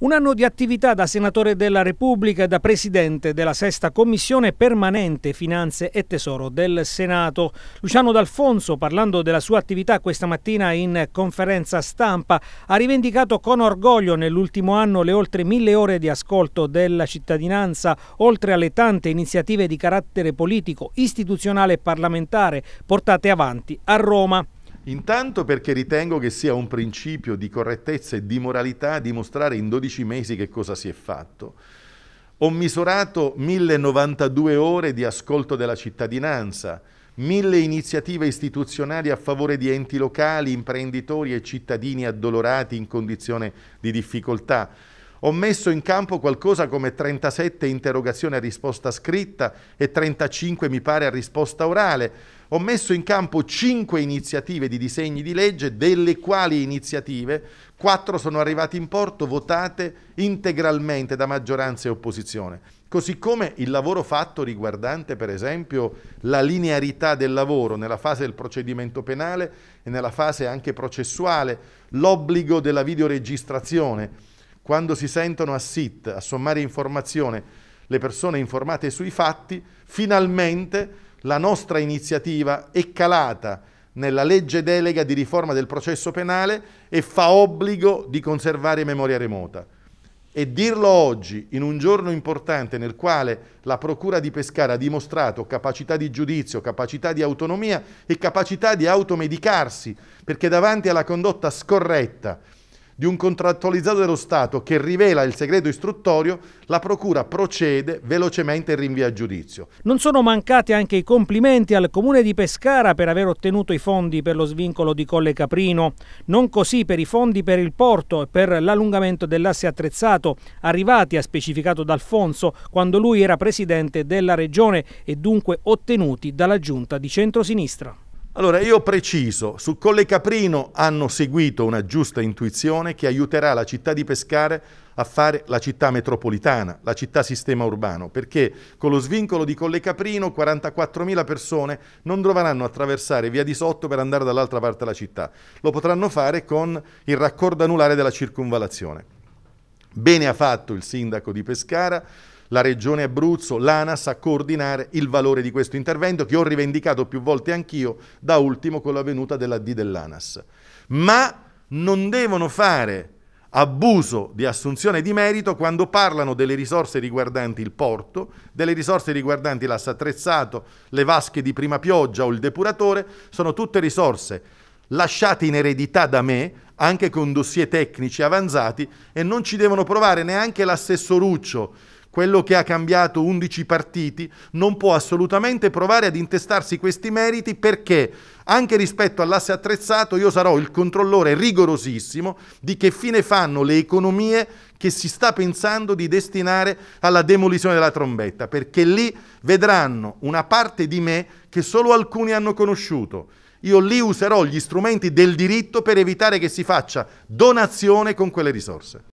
Un anno di attività da senatore della Repubblica e da presidente della sesta commissione permanente Finanze e Tesoro del Senato. Luciano D'Alfonso, parlando della sua attività questa mattina in conferenza stampa, ha rivendicato con orgoglio nell'ultimo anno le oltre mille ore di ascolto della cittadinanza, oltre alle tante iniziative di carattere politico, istituzionale e parlamentare portate avanti a Roma. Intanto perché ritengo che sia un principio di correttezza e di moralità dimostrare in 12 mesi che cosa si è fatto. Ho misurato 1092 ore di ascolto della cittadinanza, mille iniziative istituzionali a favore di enti locali, imprenditori e cittadini addolorati in condizione di difficoltà. Ho messo in campo qualcosa come 37 interrogazioni a risposta scritta e 35 mi pare a risposta orale. Ho messo in campo 5 iniziative di disegni di legge, delle quali iniziative 4 sono arrivate in porto, votate integralmente da maggioranza e opposizione. Così come il lavoro fatto riguardante per esempio la linearità del lavoro nella fase del procedimento penale e nella fase anche processuale, l'obbligo della videoregistrazione quando si sentono a SIT a sommare informazione le persone informate sui fatti, finalmente la nostra iniziativa è calata nella legge delega di riforma del processo penale e fa obbligo di conservare memoria remota. E dirlo oggi, in un giorno importante nel quale la Procura di Pescara ha dimostrato capacità di giudizio, capacità di autonomia e capacità di automedicarsi, perché davanti alla condotta scorretta di un contrattualizzato dello Stato che rivela il segreto istruttorio, la Procura procede velocemente e rinvia a giudizio. Non sono mancati anche i complimenti al Comune di Pescara per aver ottenuto i fondi per lo svincolo di Colle Caprino, non così per i fondi per il porto e per l'allungamento dell'asse attrezzato, arrivati, ha specificato D'Alfonso, quando lui era presidente della regione e dunque ottenuti dalla giunta di centrosinistra. Allora, io preciso, su Colle Caprino hanno seguito una giusta intuizione che aiuterà la città di Pescara a fare la città metropolitana, la città sistema urbano, perché con lo svincolo di Colle Caprino 44.000 persone non dovranno attraversare via di sotto per andare dall'altra parte della città. Lo potranno fare con il raccordo anulare della circunvalazione. Bene ha fatto il sindaco di Pescara la Regione Abruzzo, l'ANAS a coordinare il valore di questo intervento che ho rivendicato più volte anch'io, da ultimo con la venuta della D dell'ANAS. Ma non devono fare abuso di assunzione di merito quando parlano delle risorse riguardanti il porto, delle risorse riguardanti l'asse attrezzato, le vasche di prima pioggia o il depuratore, sono tutte risorse lasciate in eredità da me, anche con dossier tecnici avanzati, e non ci devono provare neanche l'assessoruccio quello che ha cambiato 11 partiti, non può assolutamente provare ad intestarsi questi meriti perché anche rispetto all'asse attrezzato io sarò il controllore rigorosissimo di che fine fanno le economie che si sta pensando di destinare alla demolizione della trombetta, perché lì vedranno una parte di me che solo alcuni hanno conosciuto. Io lì userò gli strumenti del diritto per evitare che si faccia donazione con quelle risorse.